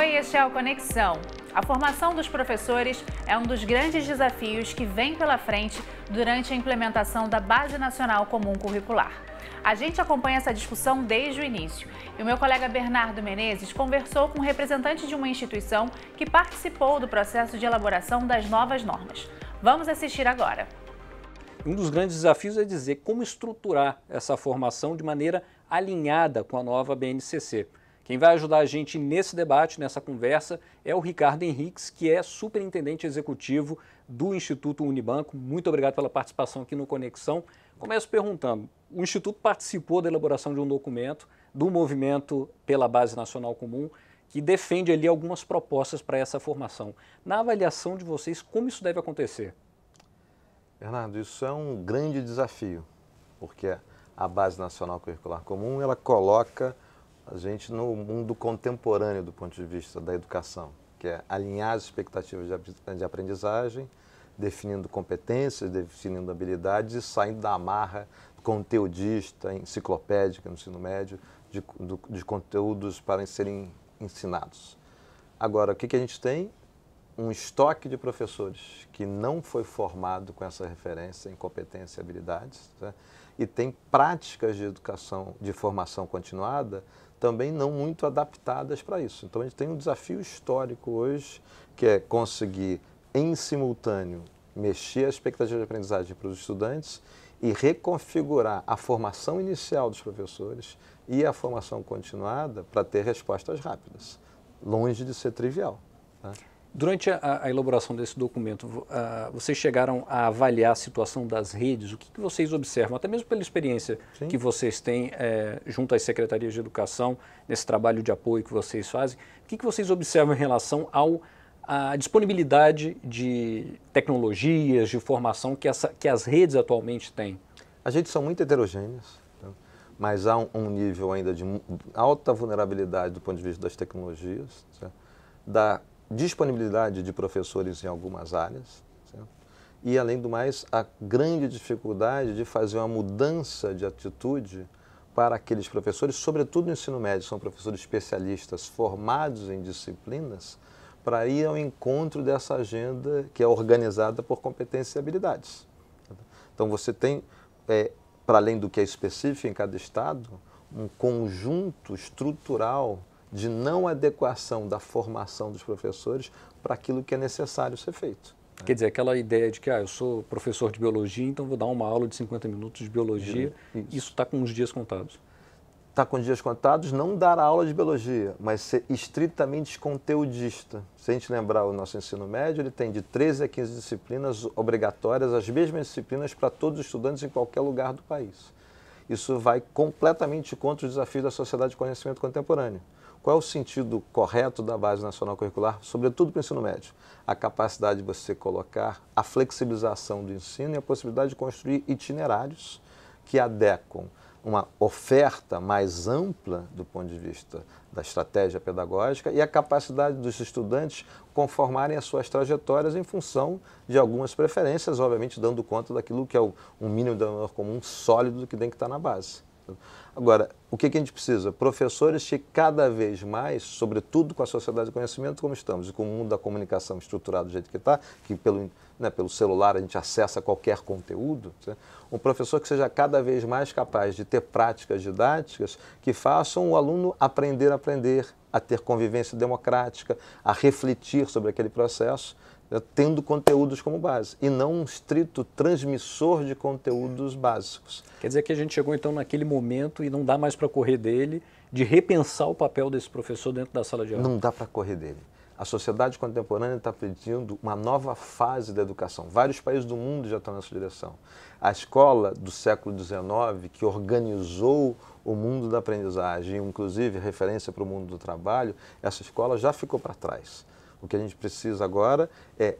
Oi, este é o Conexão. A formação dos professores é um dos grandes desafios que vem pela frente durante a implementação da Base Nacional Comum Curricular. A gente acompanha essa discussão desde o início e o meu colega Bernardo Menezes conversou com um representante de uma instituição que participou do processo de elaboração das novas normas. Vamos assistir agora. Um dos grandes desafios é dizer como estruturar essa formação de maneira alinhada com a nova BNCC. Quem vai ajudar a gente nesse debate, nessa conversa, é o Ricardo Henriques, que é superintendente executivo do Instituto Unibanco. Muito obrigado pela participação aqui no Conexão. Começo perguntando: o Instituto participou da elaboração de um documento do movimento pela Base Nacional Comum, que defende ali algumas propostas para essa formação. Na avaliação de vocês, como isso deve acontecer? Bernardo, isso é um grande desafio, porque a Base Nacional Curricular Comum ela coloca a gente no mundo contemporâneo do ponto de vista da educação, que é alinhar as expectativas de aprendizagem, definindo competências, definindo habilidades e saindo da amarra conteudista, enciclopédica no ensino médio, de, do, de conteúdos para serem ensinados. Agora, o que, que a gente tem? Um estoque de professores que não foi formado com essa referência em competência e habilidades. Né? e tem práticas de educação, de formação continuada, também não muito adaptadas para isso. Então a gente tem um desafio histórico hoje, que é conseguir, em simultâneo, mexer a expectativa de aprendizagem para os estudantes e reconfigurar a formação inicial dos professores e a formação continuada para ter respostas rápidas, longe de ser trivial. Né? Durante a, a, elaboração desse documento, uh, vocês chegaram a avaliar a situação das redes? O que, que vocês observam, até mesmo pela experiência Sim. que vocês têm é, junto às secretarias de educação, nesse trabalho de apoio que vocês fazem, o que, que vocês observam em relação ao à disponibilidade de tecnologias, de formação que, essa, que as redes atualmente têm? As redes são muito heterogêneas, então, mas há um, um, nível ainda de alta vulnerabilidade do ponto de vista das tecnologias, certo? Tá? da disponibilidade de professores em algumas áreas, certo? e, além do mais, a grande dificuldade de fazer uma mudança de atitude para aqueles professores, sobretudo no ensino médio, são professores especialistas formados em disciplinas, para ir ao encontro dessa agenda que é organizada por competências e habilidades. Então, você tem, é, para além do que é específico em cada estado, um conjunto estrutural de não adequação da formação dos professores para aquilo que é necessário ser feito. Né? Quer dizer, aquela ideia de que ah, eu sou professor de biologia, então vou dar uma aula de 50 minutos de biologia, isso está com os dias contados está com dias contados, não dar aula de biologia, mas ser estritamente conteudista. Se a gente lembrar o nosso ensino médio, ele tem de 13 a 15 disciplinas obrigatórias, as mesmas disciplinas para todos os estudantes em qualquer lugar do país. Isso vai completamente contra os desafios da sociedade de conhecimento contemporâneo. Qual é o sentido correto da base nacional curricular, sobretudo para o ensino médio? A capacidade de você colocar a flexibilização do ensino e a possibilidade de construir itinerários que adequam uma oferta mais ampla do ponto de vista da estratégia pedagógica e a capacidade dos estudantes conformarem as suas trajetórias em função de algumas preferências, obviamente dando conta daquilo que é o, um mínimo denominador comum sólido que tem que estar na base. Agora, o que, que a gente precisa? Professores que cada vez mais, sobretudo com a sociedade de conhecimento como estamos e com o mundo da comunicação estruturado do jeito que está, que pelo, né, pelo celular a gente acessa qualquer conteúdo, né? um professor que seja cada vez mais capaz de ter práticas didáticas que façam o aluno aprender a aprender, a ter convivência democrática, a refletir sobre aquele processo né, tendo conteúdos como base e não um estrito transmissor de conteúdos básicos. Quer dizer que a gente chegou então naquele momento e não dá mais para correr dele, de repensar o papel desse professor dentro da sala de aula. Não dá para correr dele. A sociedade contemporânea está pedindo uma nova fase da educação. Vários países do mundo já estão nessa direção. A escola do século XIX, que organizou o mundo da aprendizagem, inclusive referência para o mundo do trabalho, essa escola já ficou para trás. O que a gente precisa agora é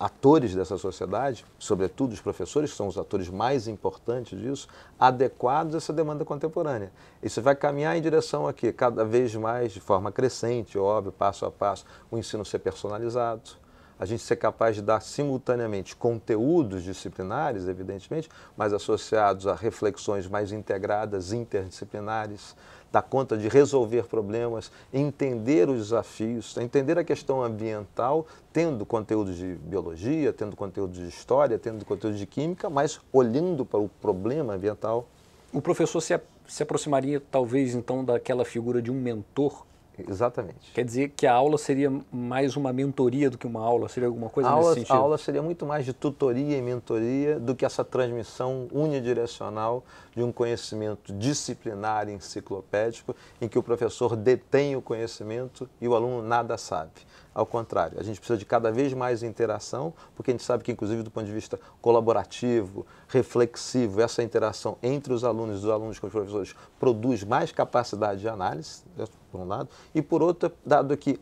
atores dessa sociedade, sobretudo os professores, que são os atores mais importantes disso, adequados a essa demanda contemporânea. Isso vai caminhar em direção a que cada vez mais, de forma crescente, óbvio, passo a passo, o ensino ser personalizado, a gente ser capaz de dar simultaneamente conteúdos disciplinares, evidentemente, mas associados a reflexões mais integradas, interdisciplinares, dar conta de resolver problemas, entender os desafios, entender a questão ambiental, tendo conteúdo de biologia, tendo conteúdo de história, tendo conteúdo de química, mas olhando para o problema ambiental. O professor se, se aproximaria, talvez, então, daquela figura de um mentor Exatamente. Quer dizer que a aula seria mais uma mentoria do que uma aula? Seria alguma coisa a nesse sentido? A aula seria muito mais de tutoria e mentoria do que essa transmissão unidirecional de um conhecimento disciplinar enciclopédico em que o professor detém o conhecimento e o aluno nada sabe. Ao contrário, a gente precisa de cada vez mais interação, porque a gente sabe que, inclusive, do ponto de vista colaborativo, reflexivo, essa interação entre os alunos e os alunos com os professores produz mais capacidade de análise, né, por um lado, e por outro, dado que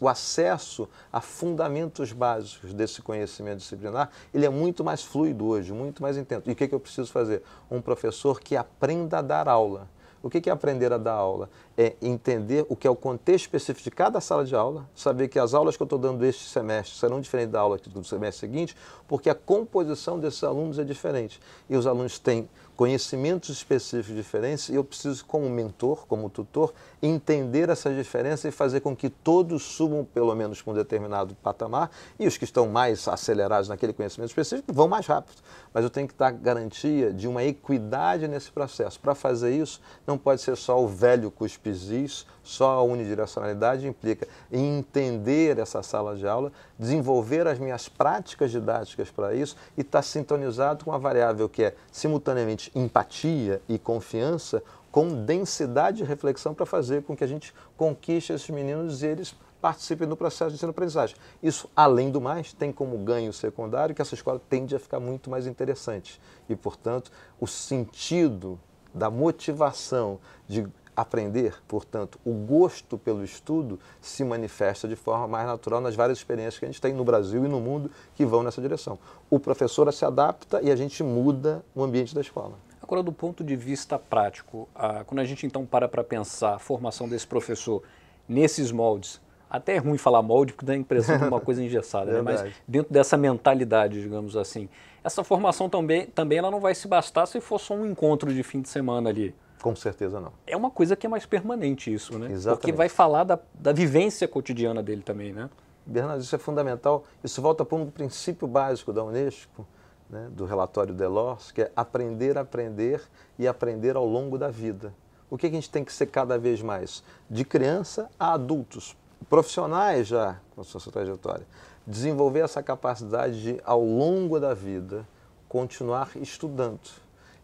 o, acesso a fundamentos básicos desse conhecimento disciplinar, ele é muito mais fluido hoje, muito mais intenso. E o que, é que eu preciso fazer? Um professor que aprenda a dar aula o que é aprender a dar aula? É entender o que é o contexto específico de cada sala de aula, saber que as aulas que eu estou dando este semestre serão diferentes da aula do semestre seguinte, porque a composição desses alunos é diferente. E os alunos têm conhecimentos específicos diferentes e eu preciso, como mentor, como tutor, entender essas diferenças e fazer com que todos subam pelo menos com um determinado patamar e os que estão mais acelerados naquele conhecimento específico vão mais rápido. Mas eu tenho que dar garantia de uma equidade nesse processo. Para fazer isso, não pode ser só o velho cuspizis, só a unidirecionalidade implica entender essa sala de aula, desenvolver as minhas práticas didáticas para isso e estar tá sintonizado com a variável que é simultaneamente empatia e confiança com densidade de reflexão para fazer com que a gente conquiste esses meninos e eles participem do processo de ensino-aprendizagem. Isso, além do mais, tem como ganho secundário que essa escola tende a ficar muito mais interessante. E, portanto, o sentido da motivação de aprender, portanto, o gosto pelo estudo se manifesta de forma mais natural nas várias experiências que a gente tem no Brasil e no mundo que vão nessa direção. O professor se adapta e a gente muda o ambiente da escola. Agora, do ponto de vista prático, ah, quando a gente então para para pensar a formação desse professor nesses moldes, até é ruim falar molde porque dá a impressão de é uma coisa engessada, né? mas dentro dessa mentalidade, digamos assim, essa formação também, também ela não vai se bastar se for só um encontro de fim de semana ali com certeza não. É uma coisa que é mais permanente isso, né? Exatamente. Porque vai falar da, da vivência cotidiana dele também, né? Bernardo, isso é fundamental. Isso volta para um princípio básico da Unesco, né, do relatório Delors, que é aprender aprender e aprender ao longo da vida. O que a gente tem que ser cada vez mais? De criança a adultos, profissionais já com a sua trajetória, desenvolver essa capacidade de, ao longo da vida, continuar estudando.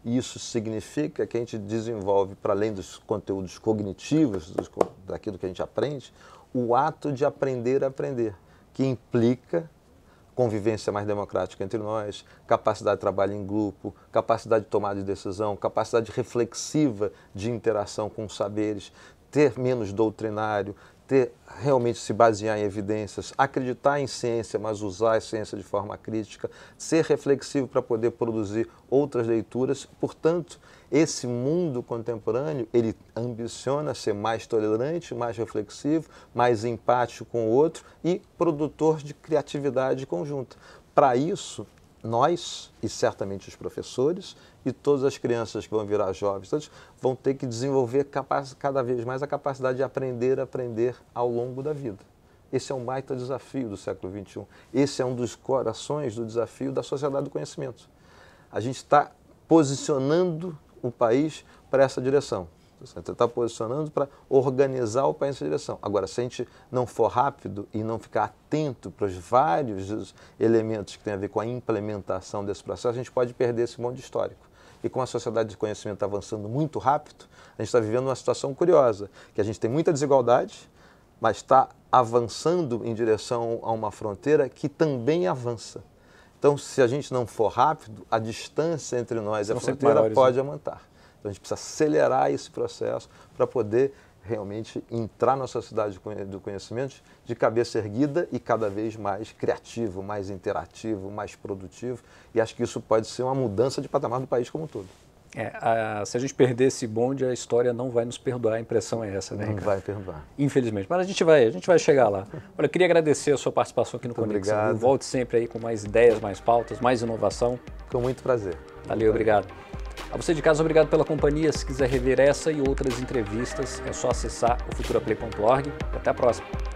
Isso significa que a gente desenvolve, para além dos conteúdos cognitivos, dos, daquilo que a gente aprende, o ato de aprender a aprender, que implica convivência mais democrática entre nós, capacidade de trabalho em grupo, capacidade de tomada de decisão, capacidade reflexiva de interação com os saberes, ter menos doutrinário, ter realmente se basear em evidências, acreditar em ciência, mas usar a ciência de forma crítica, ser reflexivo para poder produzir outras leituras. Portanto, esse mundo contemporâneo, ele ambiciona ser mais tolerante, mais reflexivo, mais empático com o outro e produtor de criatividade conjunta. Para isso, nós e certamente os professores e todas as crianças que vão virar jovens, todos vão ter que desenvolver cada vez mais a capacidade de aprender, aprender ao longo da vida. Esse é um baita desafio do século XXI. Esse é um dos corações do desafio da sociedade do conhecimento. A gente está posicionando o país para essa direção. Você está tá posicionando para organizar o país nessa direção. Agora, se a gente não for rápido e não ficar atento para os vários elementos que têm a ver com a implementação desse processo, a gente pode perder esse monte histórico. E com a sociedade de conhecimento avançando muito rápido, a gente está vivendo uma situação curiosa, que a gente tem muita desigualdade, mas está avançando em direção a uma fronteira que também avança. Então, se a gente não for rápido, a distância entre nós e a fronteira maiores, né? pode né? aumentar. Então a gente precisa acelerar esse processo para poder realmente entrar na sociedade do conhecimento de cabeça erguida e cada vez mais criativo, mais interativo, mais produtivo. E acho que isso pode ser uma mudança de patamar do país como um todo. É, a, se a gente perder esse bonde, a história não vai nos perdoar, a impressão é essa, né? Não vai perdoar. Infelizmente. Mas a gente vai, a gente vai chegar lá. Olha, queria agradecer a sua participação aqui no muito Conexão. Obrigado. Volte sempre aí com mais ideias, mais pautas, mais inovação. Com muito prazer. Valeu, obrigado. A você de casa, obrigado pela companhia. Se quiser rever essa e outras entrevistas, é só acessar o futuraplay.org. Até a próxima.